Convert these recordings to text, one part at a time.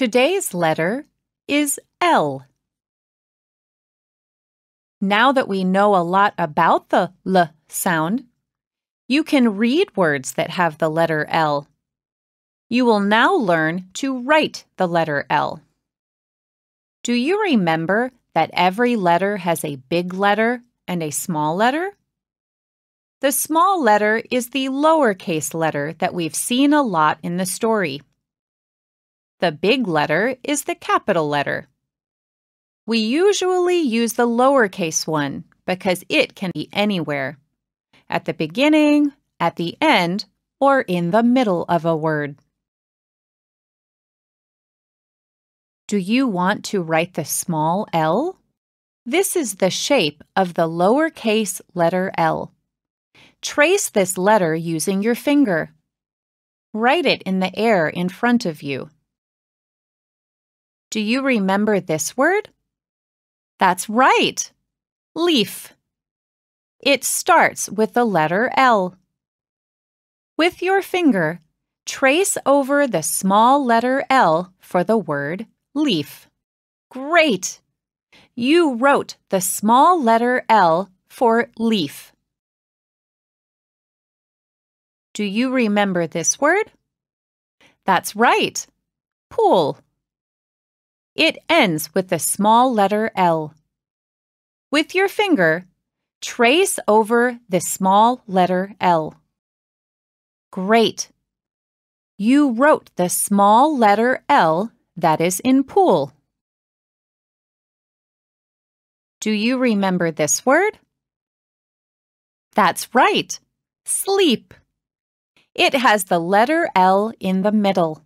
Today's letter is L. Now that we know a lot about the L sound, you can read words that have the letter L. You will now learn to write the letter L. Do you remember that every letter has a big letter and a small letter? The small letter is the lowercase letter that we've seen a lot in the story. The big letter is the capital letter. We usually use the lowercase one because it can be anywhere at the beginning, at the end, or in the middle of a word. Do you want to write the small L? This is the shape of the lowercase letter L. Trace this letter using your finger. Write it in the air in front of you. Do you remember this word? That's right, leaf. It starts with the letter L. With your finger, trace over the small letter L for the word leaf. Great! You wrote the small letter L for leaf. Do you remember this word? That's right, pool. It ends with the small letter L. With your finger, trace over the small letter L. Great! You wrote the small letter L that is in pool. Do you remember this word? That's right, sleep. It has the letter L in the middle.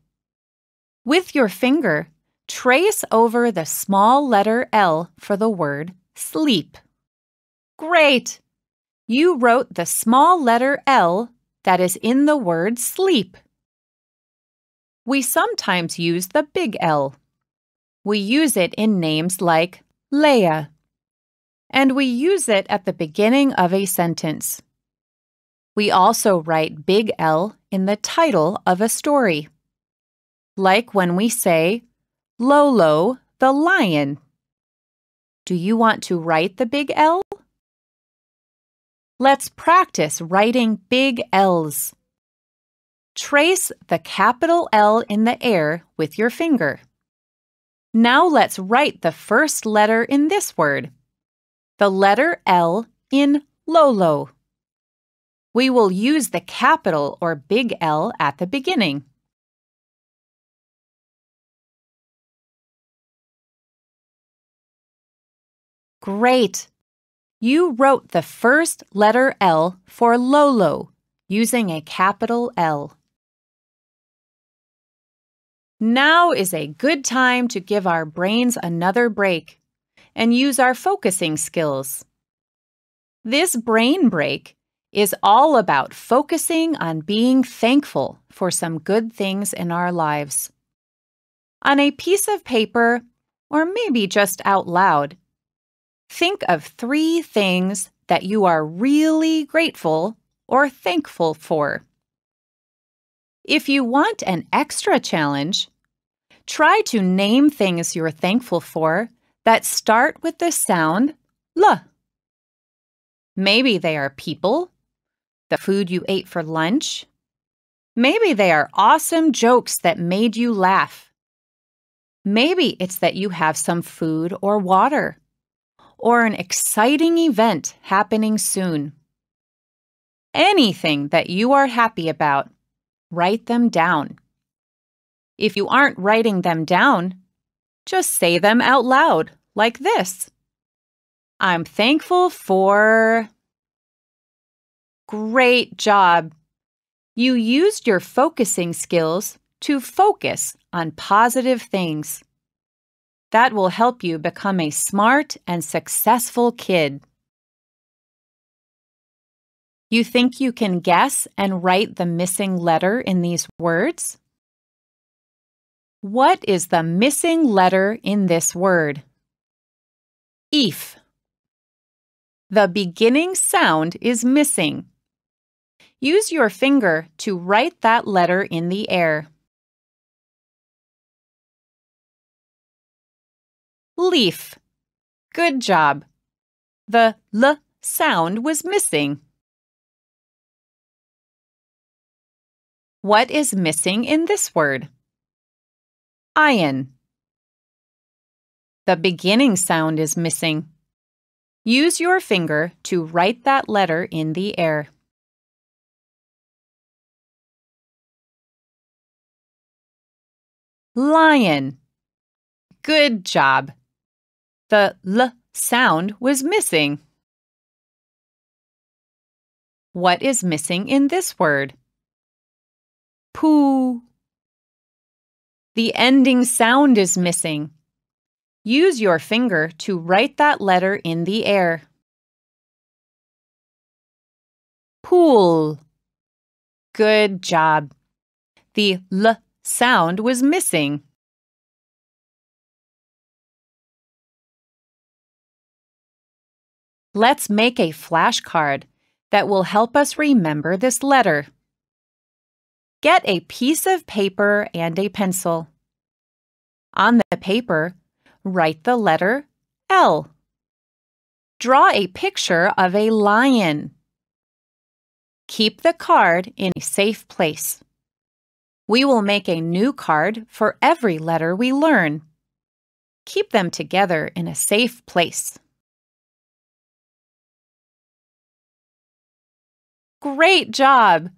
With your finger, trace over the small letter L for the word sleep. Great! You wrote the small letter L that is in the word sleep. We sometimes use the big L. We use it in names like Leia. And we use it at the beginning of a sentence. We also write big L in the title of a story. Like when we say Lolo the lion. Do you want to write the big L? Let's practice writing big L's. Trace the capital L in the air with your finger. Now let's write the first letter in this word, the letter L in Lolo. We will use the capital or big L at the beginning. Great! You wrote the first letter L for Lolo using a capital L. Now is a good time to give our brains another break and use our focusing skills. This brain break is all about focusing on being thankful for some good things in our lives. On a piece of paper, or maybe just out loud, Think of three things that you are really grateful or thankful for. If you want an extra challenge, try to name things you're thankful for that start with the sound L. Maybe they are people, the food you ate for lunch. Maybe they are awesome jokes that made you laugh. Maybe it's that you have some food or water or an exciting event happening soon. Anything that you are happy about, write them down. If you aren't writing them down, just say them out loud, like this I'm thankful for. Great job! You used your focusing skills to focus on positive things. That will help you become a smart and successful kid. You think you can guess and write the missing letter in these words? What is the missing letter in this word? If. The beginning sound is missing. Use your finger to write that letter in the air. leaf. Good job. The l sound was missing. What is missing in this word? Ion. The beginning sound is missing. Use your finger to write that letter in the air. Lion. Good job. The L sound was missing. What is missing in this word? Poo. The ending sound is missing. Use your finger to write that letter in the air. Pool. Good job. The L sound was missing. Let's make a flashcard that will help us remember this letter. Get a piece of paper and a pencil. On the paper, write the letter L. Draw a picture of a lion. Keep the card in a safe place. We will make a new card for every letter we learn. Keep them together in a safe place. Great job!